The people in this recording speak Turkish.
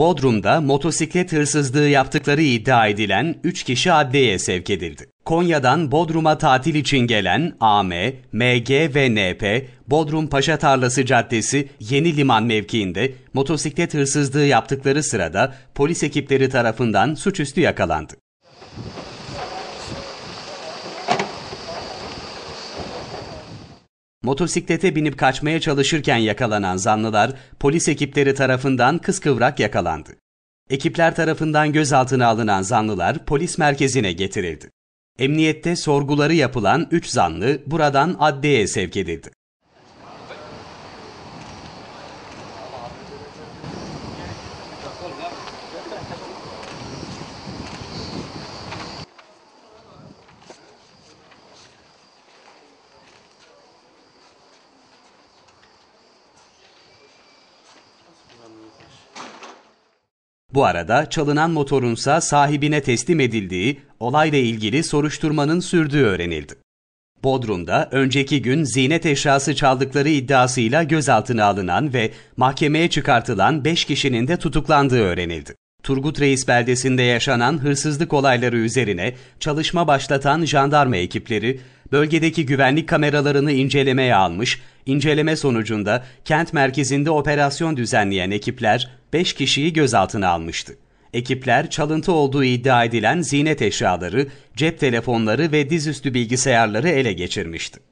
Bodrum'da motosiklet hırsızlığı yaptıkları iddia edilen 3 kişi adliyeye sevk edildi. Konya'dan Bodrum'a tatil için gelen AM, MG ve NP, Bodrum Paşa Tarlası Caddesi Yeni Liman mevkiinde motosiklet hırsızlığı yaptıkları sırada polis ekipleri tarafından suçüstü yakalandı. Motosiklete binip kaçmaya çalışırken yakalanan zanlılar polis ekipleri tarafından kıskıvrak yakalandı. Ekipler tarafından gözaltına alınan zanlılar polis merkezine getirildi. Emniyette sorguları yapılan 3 zanlı buradan adliyeye sevk edildi. Bu arada çalınan motorunsa sahibine teslim edildiği, olayla ilgili soruşturmanın sürdüğü öğrenildi. Bodrum'da önceki gün zinet eşyası çaldıkları iddiasıyla gözaltına alınan ve mahkemeye çıkartılan 5 kişinin de tutuklandığı öğrenildi. Turgut Reis beldesinde yaşanan hırsızlık olayları üzerine çalışma başlatan jandarma ekipleri bölgedeki güvenlik kameralarını incelemeye almış, İnceleme sonucunda kent merkezinde operasyon düzenleyen ekipler 5 kişiyi gözaltına almıştı. Ekipler çalıntı olduğu iddia edilen zinet eşyaları, cep telefonları ve dizüstü bilgisayarları ele geçirmişti.